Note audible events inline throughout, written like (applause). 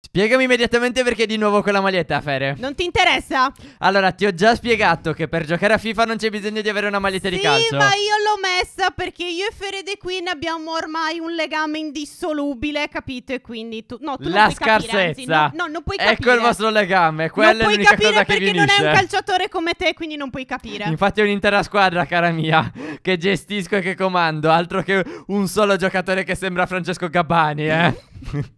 Spiegami immediatamente perché di nuovo quella maglietta, Fere. Non ti interessa? Allora, ti ho già spiegato che per giocare a FIFA non c'è bisogno di avere una maglietta sì, di calcio. Sì, ma io l'ho messa perché io e Fere De Queen abbiamo ormai un legame indissolubile, capito? E quindi tu no, tu La non puoi scarsezza. Capire, anzi, no, no, non puoi capire. Ecco il vostro legame, quella non è l'unica cosa che Non puoi capire perché non è un calciatore come te, quindi non puoi capire. Infatti è un'intera squadra, cara mia, che gestisco e che comando, altro che un solo giocatore che sembra Francesco Gabbani, eh. (laughs)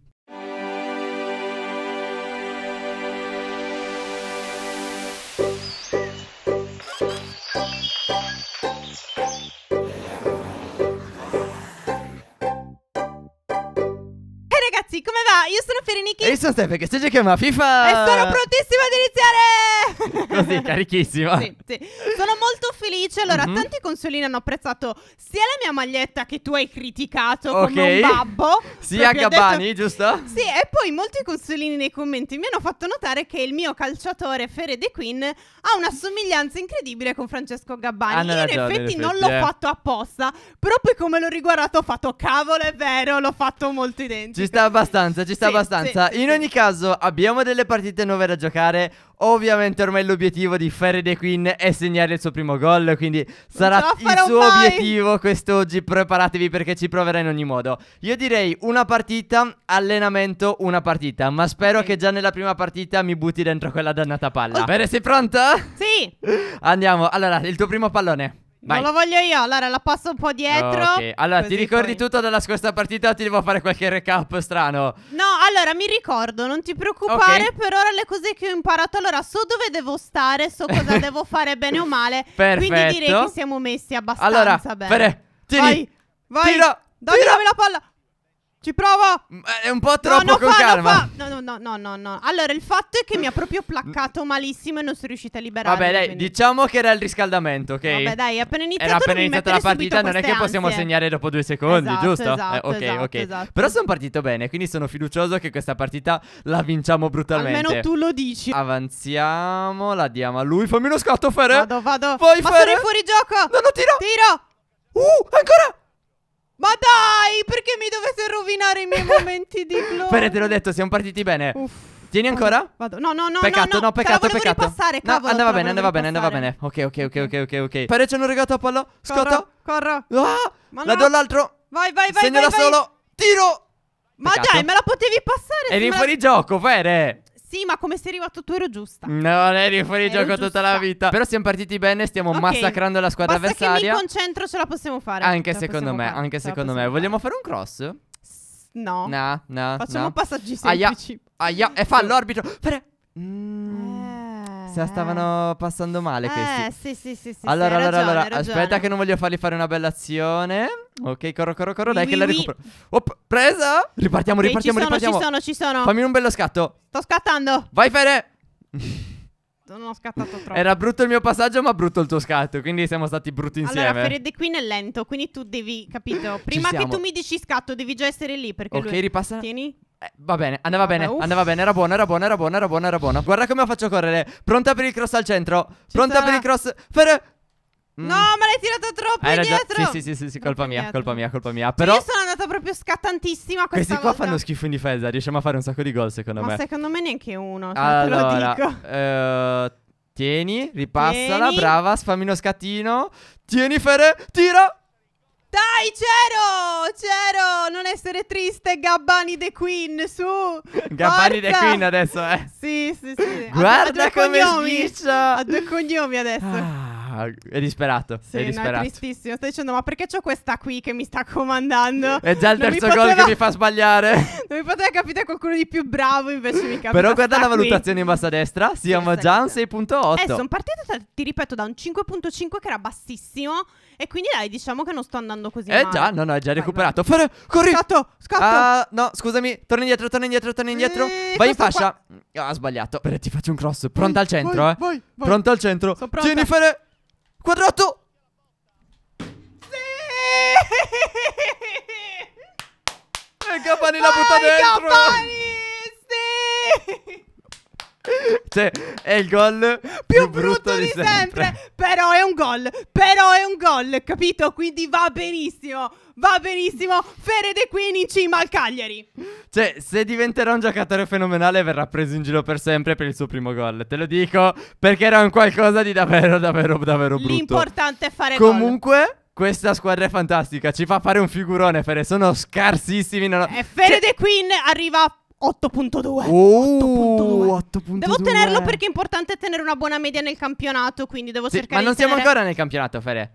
ragazzi, come va? Io sono Fereniki. E io sono Stefano, che stai giocando a FIFA. E sono prontissima ad iniziare. (laughs) Così, carichissima. sì, sì. Sono molto felice. Allora, mm-hmm. tanti consolini hanno apprezzato sia la mia maglietta che tu hai criticato okay. come un babbo. sia (laughs) Gabbani, detto... giusto? Sì, e poi molti consolini nei commenti mi hanno fatto notare che il mio calciatore Fere De Queen ha una somiglianza incredibile con Francesco Gabbani. Ah, no, Io in ragione, effetti non l'ho eh. fatto apposta, però poi come l'ho riguardato ho fatto cavolo è vero, l'ho fatto molto identico. Ci sta abbastanza, ci sta sì, abbastanza. Sì, in sì. ogni caso abbiamo delle partite nuove da giocare. Ovviamente ormai l'obiettivo di Fere De Queen è segnare il suo primo primo gol, quindi sarà il suo mai. obiettivo quest'oggi, preparatevi perché ci proverà in ogni modo. Io direi una partita, allenamento, una partita, ma spero okay. che già nella prima partita mi butti dentro quella dannata palla. Oh. Bene, sei pronta? Sì. (laughs) Andiamo, allora, il tuo primo pallone. Vai. Non lo voglio io, allora la passo un po' dietro. Ok, allora ti ricordi poi... tutto della scorsa partita o ti devo fare qualche recap strano? No, allora mi ricordo, non ti preoccupare, okay. per ora le cose che ho imparato, allora so dove devo stare, so cosa (laughs) devo fare bene o male, Perfetto. quindi direi che siamo messi abbastanza allora, bene. Allora, tieni, Vai. Vai. tira, Dammi, la palla. Ci provo! Mm, eh, è un po' troppo no, no, con fa, calma. No, no, no, no, no, no. Allora, il fatto è che mi ha proprio placcato malissimo e non sono riuscita a liberarmi. Vabbè, dai, quindi... diciamo che era il riscaldamento, ok? Vabbè, dai, appena iniziato Era appena iniziata la partita, non è che ansie. possiamo segnare dopo due secondi, esatto, giusto? Eh, esatto, eh, ok, esatto, ok. Esatto. Però sono partito bene, quindi sono fiducioso che questa partita la vinciamo brutalmente. Almeno tu lo dici. Avanziamo, la diamo a lui. Fammi uno scatto, Fer. Vado, vado. Vai, Fer. Fere. sono No, no, tiro. Tiro. Uh, ancora. Ma dai, perché mi dovete rovinare i miei momenti di (laughs) gloria? Però te l'ho detto, siamo partiti bene. Uff. Tieni ancora? Vado. No, no, no. Peccato, no, no peccato, peccato. Passare, cavolo, no, andava bene, andava bene, andava bene. Ok, ok, ok, ok, ok, ok. Pare c'è un regato a palla. Scotta. Corro. corro. Ah, Ma la no. do all'altro. Vai, vai, vai. Segno da solo. Tiro. Peccato. Ma dai, me la potevi passare? Eri in fuori la... gioco, Pere. Sì, ma come sei arrivato tu ero giusta. No, non eri fuori ero gioco giusta. tutta la vita. Però siamo partiti bene, stiamo okay. massacrando la squadra Basta avversaria. Ma se mi concentro ce la possiamo fare. Anche secondo me, fare. anche ce secondo me. Fare. Vogliamo fare un cross? No. No, no. Facciamo no. passaggi semplici. Aia. Aia. E fa l'orbitro. Pre- se la stavano passando male eh, questi. Eh, sì, sì, sì, sì. Allora, allora, ragione, allora, ragione. aspetta che non voglio fargli fare una bella azione. Ok, corro, corro, corro, dai oui, che oui. la recupero. Op, presa! Ripartiamo, okay, ripartiamo, ci sono, ripartiamo. Ci sono, ci sono. Fammi un bello scatto. Sto scattando. Vai Fede! (laughs) non ho scattato troppo. Era brutto il mio passaggio, ma brutto il tuo scatto. Quindi siamo stati brutti insieme. Allora, Fred qui è lento, quindi tu devi, capito? Prima che tu mi dici scatto, devi già essere lì. Perché ok, lui... ripassa. Tieni. Eh, va bene, andava bene, uh. andava bene, era buono, era buono, era buono, era buono, era buono. Guarda come la faccio correre. Pronta per il cross al centro. Ci pronta sarà. per il cross. Per... Mm. No, ma l'hai tirato troppo Hai indietro. Sì, sì, sì, sì, sì colpa mia, indietro. colpa mia, colpa mia. Cioè, Però io sono andata proprio scattantissima questa Questi qua volta. fanno schifo in difesa, riusciamo a fare un sacco di gol secondo ma me. Ma secondo me neanche uno, allora, cioè, te lo dico. Uh, tieni, ripassala, tieni. brava, sfammi uno scattino. Tieni Fere, tira! Dai, Cero! Cero, non essere triste, Gabbani the Queen, su! Gabbani the Queen adesso, eh! Sì, sì, sì. Guarda come cognomi. Ha due cognomi adesso. Ah è disperato. Sì, è disperato. No, è tristissimo. Sto dicendo, ma perché c'ho questa qui che mi sta comandando? (laughs) È già il terzo poteva... gol che mi fa sbagliare. (laughs) non mi poteva capire qualcuno di più bravo, invece mi capita. Però guarda la valutazione qui. in bassa destra. Siamo già a un 6.8. Eh, sono partito, ti ripeto, da un 5.5 che era bassissimo. E quindi dai, diciamo che non sto andando così eh male. già, no, no, è già recuperato. Vai. Fare, corri. Scatto, scatto. Ah, no, scusami, torna indietro, torna indietro, torna indietro. E... Eh, vai in fascia. Qua... Ah, sbagliato. Beh, ti faccio un cross. Pronta al centro, voi, eh. Voi, voi. Pronta al centro. Sono pronta. Jennifer. Quadrato! Sì! E Capani l'ha buttato dentro! Capani! Sì! Cioè, è il gol più, più brutto, brutto, di, sempre. sempre. Però è un gol. Però è un gol, capito? Quindi va benissimo. Va benissimo. Fere De Queen in cima al Cagliari. Cioè, se diventerà un giocatore fenomenale, verrà preso in giro per sempre per il suo primo gol. Te lo dico perché era un qualcosa di davvero, davvero, davvero brutto. L'importante è fare Comunque, gol. Comunque. Questa squadra è fantastica, ci fa fare un figurone, Fere. Sono scarsissimi. Non... Ho... E eh, Fere cioè... De Queen arriva a 8.2. Oh, 8.2. Devo tenerlo perché è importante tenere una buona media nel campionato, quindi devo sì, cercare Ma non siamo tenere... ancora nel campionato, Fere.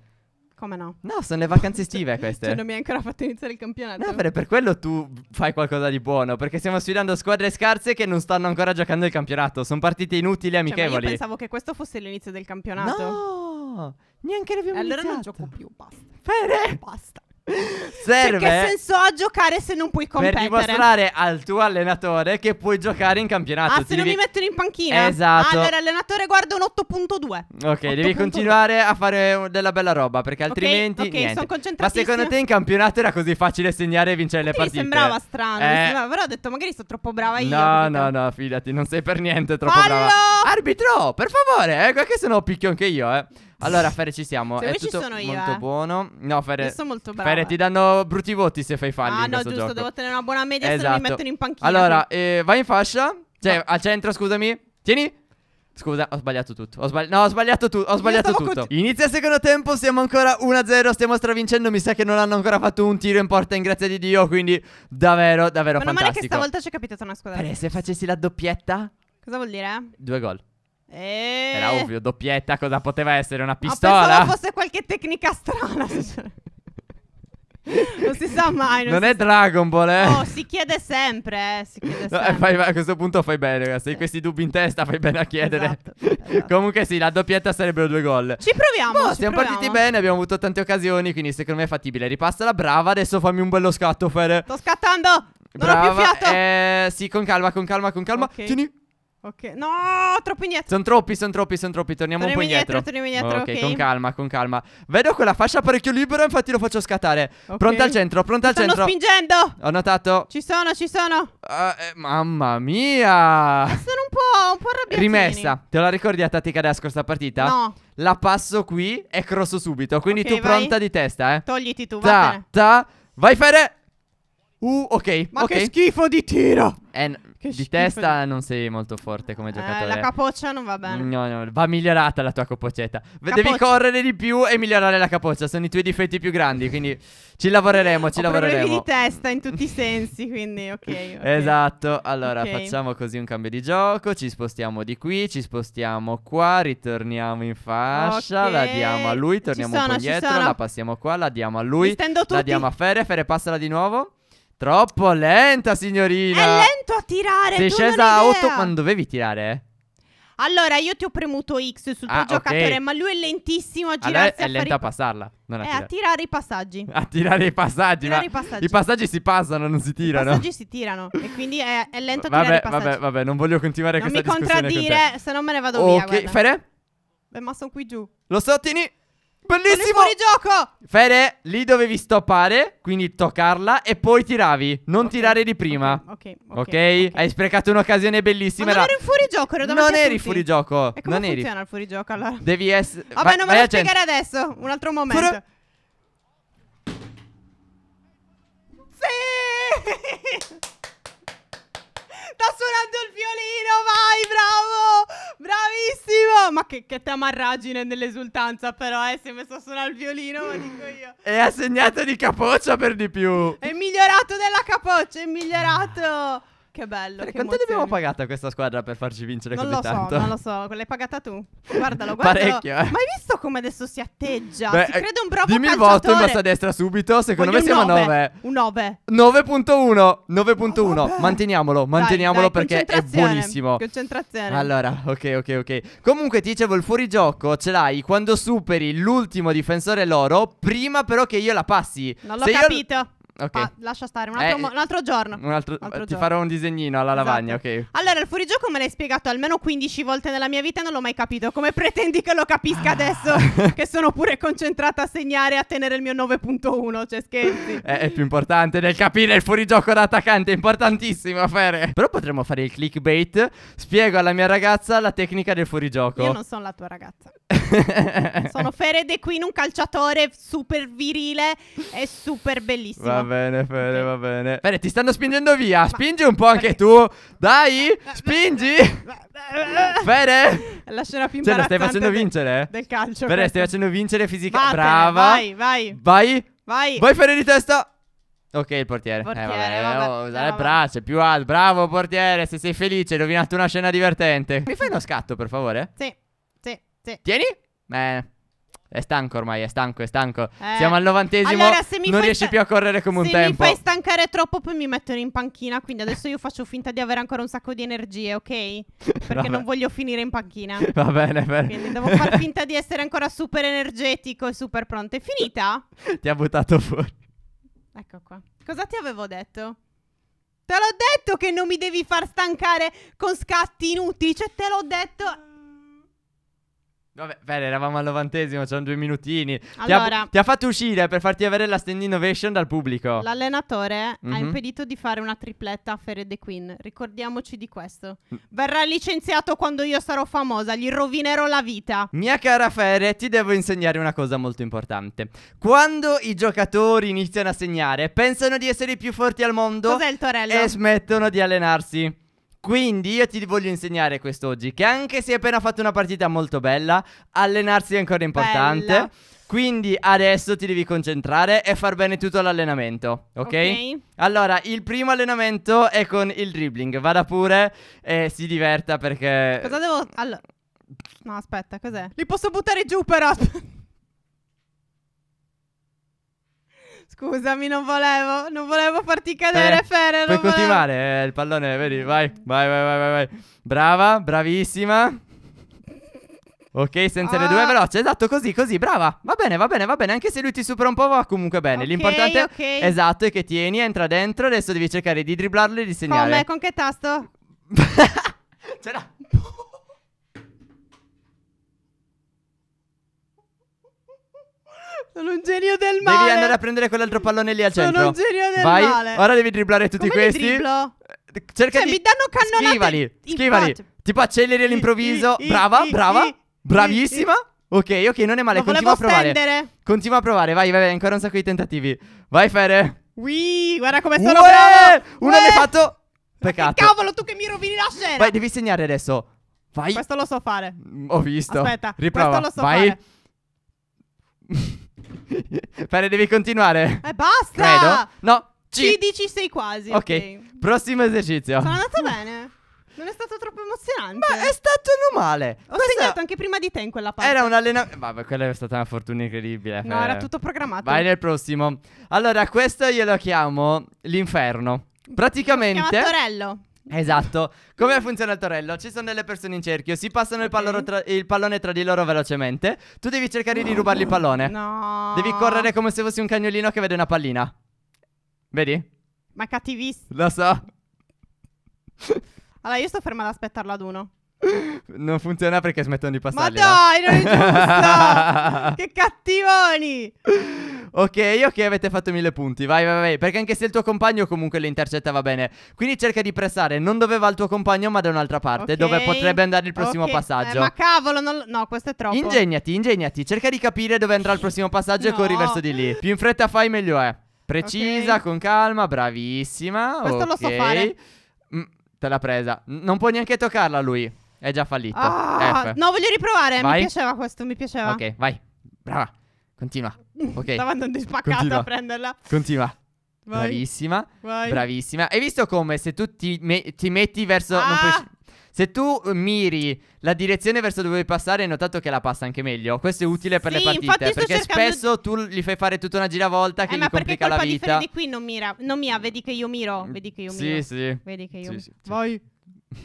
Come no? No, sono le vacanze estive (laughs) queste. cioè, non mi hai ancora fatto iniziare il campionato. No, Fere, per quello tu fai qualcosa di buono, perché stiamo sfidando squadre scarse che non stanno ancora giocando il campionato. Sono partite inutili amichevoli. Cioè, ma io pensavo che questo fosse l'inizio del campionato. No! Neanche l'abbiamo iniziato. Allora non gioco più, basta. Fere! Basta. Serve cioè, che senso ha giocare se non puoi competere? Per dimostrare al tuo allenatore che puoi giocare in campionato. Ah, Ti se devi... non mi mettono in panchina? Esatto. Allora, allenatore, guarda un 8.2. Ok, 8. devi continuare 2. a fare della bella roba perché altrimenti Ok, okay sono concentrato. Ma secondo te in campionato era così facile segnare e vincere le partite? Mi sembrava strano, eh. mi sembrava, però ho detto magari sono troppo brava io. No, no, no, fidati, non sei per niente troppo Fallo! brava. Arbitro, per favore, eh, che se no picchio anche io, eh. Allora, Fere, ci siamo. Se è tutto sono io, molto eh. buono. No, Fere, Sto molto brava. Fere, ti danno brutti voti se fai falli. Ah, no, giusto, gioco. devo tenere una buona media esatto. se non mi esatto. mettono in panchina. Allora, eh, vai in fascia. Cioè, no. al centro, scusami. Tieni. Scusa, ho sbagliato tutto. Ho sbagli- no, ho sbagliato, tutto. ho sbagliato tutto. Con... Inizia il secondo tempo, siamo ancora 1-0, stiamo stravincendo. Mi sa che non hanno ancora fatto un tiro in porta, in grazia di Dio. Quindi, davvero, davvero Ma fantastico. Ma non male che stavolta ci è capitata una squadra. Pare, se facessi la doppietta. Cosa vuol dire? Due gol. E... Eh. Era ovvio, doppietta, cosa poteva essere? Una ah, pistola? No, fosse qualche tecnica strana. (laughs) non si sa mai. Non, non è Dragon Ball, eh? No, oh, si chiede sempre, eh. Si chiede eh, sempre. No, fai, a questo punto fai bene, ragazzi. Se hai questi dubbi in testa, fai bene a chiedere. Esatto, esatto. (laughs) Comunque, sì, la doppietta sarebbero due gol. Ci proviamo. Boh, ci siamo proviamo. partiti bene, abbiamo avuto tante occasioni. Quindi, secondo me è fattibile. Ripassala, brava. Adesso fammi un bello scatto, Fere. Sto scattando. Non Brava. ho più fiato. Eh, sì, con calma, con calma, con calma. Okay. Tieni. Ok, no, troppo indietro. Sono troppi, sono troppi, sono troppi. Torniamo, torniamo un po' indietro. Torniamo indietro, okay, ok, con calma, con calma. Vedo quella fascia parecchio libera, infatti lo faccio scattare. Okay. Pronta al centro, pronta al centro. Stanno spingendo. Ho notato. Ci sono, ci sono. Uh, eh, mamma mia. sono un po', un po' arrabbiatini. Rimessa. Te la ricordi la tattica della scorsa partita? No. La passo qui e crosso subito. Quindi okay, tu vai. pronta di testa, eh. Togliti tu, vai. ta, Ta, vai Fede. Uh, ok. Ma okay. che schifo di tiro. Eh, che di testa di... non sei molto forte come eh, giocatore. Eh, la capoccia non va bene. No, no, va migliorata la tua capocetta. Devi correre di più e migliorare la capoccia. Sono i tuoi difetti più grandi. Quindi ci lavoreremo. Ci (laughs) Ho lavoreremo. di testa in tutti i sensi. Quindi, ok. okay. Esatto. Allora, okay. facciamo così un cambio di gioco. Ci spostiamo di qui. Ci spostiamo qua. Ritorniamo in fascia. Okay. La diamo a lui. Torniamo sono, un po' indietro. La passiamo qua. La diamo a lui. La diamo a Fere. Fere, passala di nuovo. Troppo lenta, signorina. È lento a tirare. Sei scesa a 8, ma non dovevi tirare. Allora, io ti ho premuto X sul tuo ah, giocatore, okay. ma lui è lentissimo a girarsi allora è, a lenta a passarla. Non a è eh, a tirare i passaggi. (laughs) A tirare i passaggi. Tirare i, passaggi. passaggi si passano, non si tirano. I passaggi si tirano. e quindi è, è lento a vabbè, tirare i passaggi. Vabbè, vabbè, non voglio continuare non questa discussione. Non mi contraddire, se no me ne vado okay. via. Ok, Fere? Beh, ma sono qui giù. Lo so, tieni. Bellissimo! fuori gioco! Fede, lì dovevi stoppare, quindi toccarla e poi tiravi. Non okay. tirare di prima. Okay. Okay. ok. Hai sprecato un'occasione bellissima. Ma non era... ero in fuorigioco, ero Non eri fuori gioco. Non eri. non funziona eri... fuori gioco allora? Devi essere... Vabbè, non me lo spiegare adesso. Un altro momento. Furo... Sì! (laughs) Sta suonando il violino, vai, bravo! Bravissimo! Ma che, che tamarragine nell'esultanza, però, eh, si è messo a suonare il violino, lo dico io. E ha segnato di capoccia per di più. È migliorato della capoccia, è migliorato. Che bello. Che quanto l'abbiamo pagata questa squadra per farci vincere non così so, tanto? Non lo so, non lo so. L'hai pagata tu. Guardalo, guardalo. Parecchio, eh. Ma hai visto come adesso si atteggia? Beh, si eh, crede un bravo dimmi il voto in basso a destra subito. Secondo Voglio me siamo 9. a 9. Un 9. 9.1. 9.1. Manteniamolo, manteniamolo dai, dai, perché è buonissimo. Concentrazione. Allora, ok, ok, ok. Comunque ti dicevo, il fuorigioco ce l'hai quando superi l'ultimo difensore loro, prima però che io la passi. Non l'ho Se capito. Io... Ok. Pa- lascia stare, un eh, altro, eh, mo- un altro giorno. Un altro, altro eh, ti giorno. farò un disegnino alla esatto. lavagna, ok. Allora, il fuorigioco me l'hai spiegato almeno 15 volte nella mia vita e non l'ho mai capito. Come pretendi che lo capisca ah. adesso? che sono pure concentrata a segnare e a tenere il mio 9.1, cioè scherzi. (laughs) è, è, più importante nel capire il fuorigioco da attaccante, è importantissimo Fere. Però potremmo fare il clickbait. Spiego alla mia ragazza la tecnica del fuorigioco. Io non sono la tua ragazza. sono (laughs) Fere Ferede Queen, un calciatore super virile e super bellissimo. Va bene, Fede, va bene. Fede, ti stanno spingendo via. Spingi un po' anche tu. Dai, spingi. Fede. La scena più Cioè, stai facendo vincere? Del calcio. Fede, stai facendo vincere fisicamente. Brava. Vai, vai. Vai. Vai. Vai, Fede di testa. Ok, il portiere. Eh, portiere eh, vabbè, vabbè, oh, usare eh, il braccio, più alto. Bravo, portiere. Se sei felice, hai rovinato una scena divertente. Mi fai uno scatto, per favore? Sì, sì, sì. Tieni? Bene. Eh. È stanco ormai, è stanco, è stanco. Eh. Siamo al novantesimo. Allora, se mi non riesci sta- più a correre come un tempo. Se mi fai stancare troppo, poi mi mettono in panchina. Quindi adesso io faccio finta di avere ancora un sacco di energie, ok? (laughs) Perché non voglio finire in panchina. Va bene, bene. Quindi devo far (laughs) finta di essere ancora super energetico e super pronto. È finita? ti ha buttato fuori. Ecco qua. Cosa ti avevo detto? Te l'ho detto che non mi devi far stancare con scatti inutili. Cioè, te l'ho detto. Vabbè, bene, eravamo al novantesimo, c'erano due minutini. Allora, ti, ha, ti ha fatto uscire per farti avere la standing ovation dal pubblico. L'allenatore mm-hmm. ha mhm. impedito di fare una tripletta a Fere The Queen. Ricordiamoci di questo. Mm. Verrà licenziato quando io sarò famosa, gli rovinerò la vita. Mia cara Fere, ti devo insegnare una cosa molto importante. Quando i giocatori iniziano a segnare, pensano di essere i più forti al mondo. Cos'è il torello? E smettono di allenarsi. Quindi io ti voglio insegnare quest'oggi che anche se hai appena fatto una partita molto bella, allenarsi è ancora importante. Bella. Quindi adesso ti devi concentrare e far bene tutto l'allenamento, okay? ok? Allora, il primo allenamento è con il dribbling. Vada pure e si diverta perché... Cosa devo... Allora... No, aspetta, cos'è? Li posso buttare giù però... Scusami, non volevo, non volevo farti cadere, eh, Fere. Puoi continuare, eh, il pallone, vedi, vai, vai, vai, vai, vai. Brava, bravissima. Ok, senza ah. le due ah. veloce, esatto, così, così, brava. Va bene, va bene, va bene, anche se lui ti supera un po' va comunque bene. Okay, L'importante okay. esatto è che tieni, entra dentro, adesso devi cercare di dribblarlo e di segnare. Come? Con che tasto? (laughs) Ce l'ha. Sono un genio del male. Devi andare a prendere quell'altro pallone lì al Sono centro. Sono un genio del Vai. male. Ora devi dribblare tutti Come questi. Dribblo? Eh, cerca cioè, di... mi danno cannonate. Schivali, schivali. Tipo acceleri all'improvviso. brava, brava. Bravissima. Ok, ok, non è male. Lo Continua a provare. Stendere. Continua a provare. Vai, vai, vai. Ancora un sacco di tentativi. Vai, Fere. Ui, guarda come sono Uè! bravo. Uno l'hai fatto. Peccato. che cavolo, tu che mi rovini la scena. Vai, devi segnare adesso. Vai. Questo lo so fare. Ho visto. Aspetta. Riprova. Questo lo so Vai. fare. (laughs) Pare (laughs) devi continuare. E eh, basta. Credo. No. Ci. ci dici sei quasi. Ok. ok. Prossimo esercizio. Sono andato bene. Non è stato troppo emozionante. Ma è stato normale. Ho Questa... segnato anche prima di te in quella parte. Era un allenamento. Vabbè, quella è stata una fortuna incredibile. No, era eh. tutto programmato. Vai nel prossimo. Allora, questo io lo chiamo l'inferno. Praticamente. Lo chiamo Torello. Esatto. Come funziona il torello? Ci sono delle persone in cerchio, si passano okay. il, tra- il, pallone tra di loro velocemente. Tu devi cercare di rubargli il pallone. No. Devi correre come se fossi un cagnolino che vede una pallina. Vedi? Ma cattivissimo. Lo so. (laughs) allora, io sto ferma ad aspettarlo ad uno. Non funziona perché smettono di passare. Ma dai, non è giusto! (laughs) che cattivoni! Ok, ok, avete fatto mille punti. Vai, vai, vai. Perché anche se il tuo compagno comunque le intercetta va bene. Quindi cerca di pressare non dove va il tuo compagno, ma da un'altra parte, okay. dove potrebbe andare il prossimo okay. Eh, passaggio. Eh, ma cavolo, non... no, questo è troppo. Ingegnati, ingegnati. Cerca di capire dove andrà il prossimo passaggio no. e corri verso di lì. Più in fretta fai, meglio è. Precisa, okay. con calma, bravissima. Questo lo so fare. Mm, te l'ha presa. Non può neanche toccarla lui. È già fallito. Ah, no, voglio riprovare. Vai. Mi piaceva questo, mi piaceva. Ok, vai. Brava. Continua. Ok. Stavo andando spaccata Continua. a prenderla. Continua. Vai. Bravissima. Vai. Bravissima. Hai visto come se tu ti, me- ti metti verso... Ah! Se tu miri la direzione verso dove vuoi passare, hai notato che la passa anche meglio. Questo è utile per sì, le partite. Perché cercando... spesso tu gli fai fare tutta una gira a volta eh, che eh, gli complica la vita. Ma perché di qui non mira? Non mia, vedi che io miro. Vedi che io sì, miro. Sì, sì. Vedi che io sì, miro. Sì, Vai.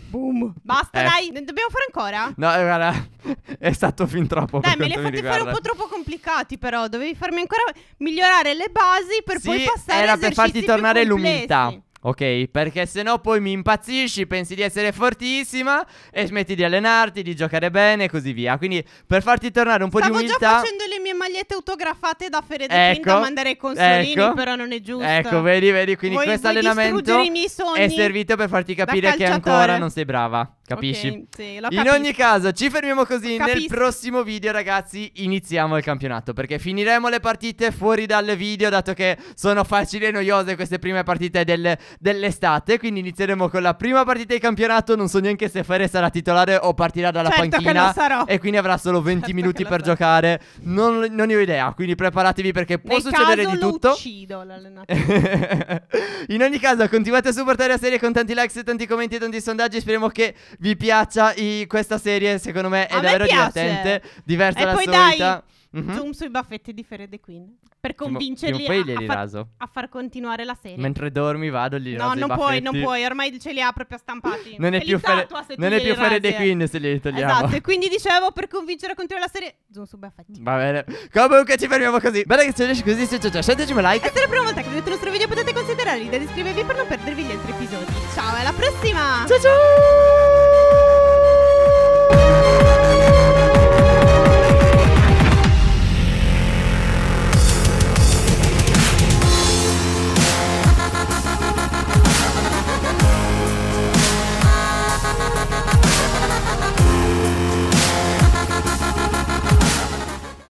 Boom. Basta, eh. dai. Ne dobbiamo fare ancora? No, eh, guarda, (laughs) è stato fin troppo. Dai, me li hai fatti fare un po' troppo complicati, però. Dovevi farmi ancora migliorare le basi per sì, poi passare a Era per farti tornare l'umiltà. Ok? Perché se no poi mi impazzisci, pensi di essere fortissima e smetti di allenarti, di giocare bene e così via. Quindi per farti tornare un po' Stavo di umiltà... Stavo già facendo le mie magliette autografate da Fede De ecco, Pinto a mandare ai consolini, ecco, però non è giusto. Ecco, vedi, vedi, quindi questo allenamento è servito per farti capire che ancora non sei brava. Capisci? Okay, sì, In ogni caso, ci fermiamo così. Capisco. Nel prossimo video, ragazzi, iniziamo il campionato. Perché finiremo le partite fuori dal video, dato che sono facili e noiose queste prime partite del, dell'estate. Quindi inizieremo con la prima partita di campionato. Non so neanche se Ferre sarà titolare o partirà dalla certo panchina. E quindi avrà solo 20 certo minuti per sarò. giocare. Non, non, ne ho idea. Quindi preparatevi perché può Nel succedere di tutto. Uccido, l'allenatore. (laughs) In ogni caso, continuate a supportare la serie con tanti likes, tanti commenti e tanti sondaggi. Speriamo che vi piaccia i- questa serie, secondo me è A davvero piace. divertente, diversa dalla E poi dai, solita. Mhm. Zoom sui baffetti di Fede Queen per convincerli a, a far, a far continuare la serie. Mentre dormi vado lì. no, non puoi, non puoi, ormai ce li ha proprio stampati. (laughs) Non è più Fere, tatua non è più Fere rasi, Queen se li togliamo. Esatto, e quindi dicevo per convincere a continuare la serie Zoom sui baffetti. Va bene. Comunque ci fermiamo così. Bella che ci riesci così, se c'è, lasciateci un E like. se è la prima volta che vedete il nostro video potete considerare di iscrivervi per non perdervi gli altri episodi. Ciao, alla prossima! Ciao ciao!